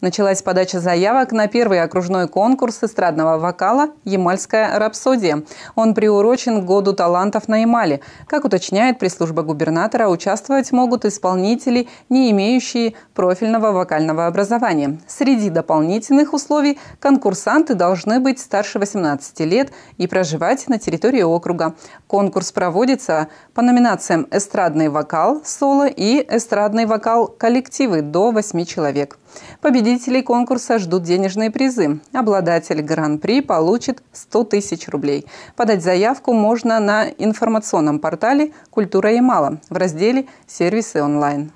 Началась подача заявок на первый окружной конкурс эстрадного вокала «Ямальская рапсодия». Он приурочен к году талантов на Ямале. Как уточняет пресс-служба губернатора, участвовать могут исполнители, не имеющие профильного вокального образования. Среди дополнительных условий конкурсанты должны быть старше 18 лет и проживать на территории округа. Конкурс проводится по номинациям «Эстрадный вокал соло» и «Эстрадный вокал коллективы» до 8 человек. Победитель победителей конкурса ждут денежные призы. Обладатель гран-при получит 100 тысяч рублей. Подать заявку можно на информационном портале «Культура Ямала» в разделе «Сервисы онлайн».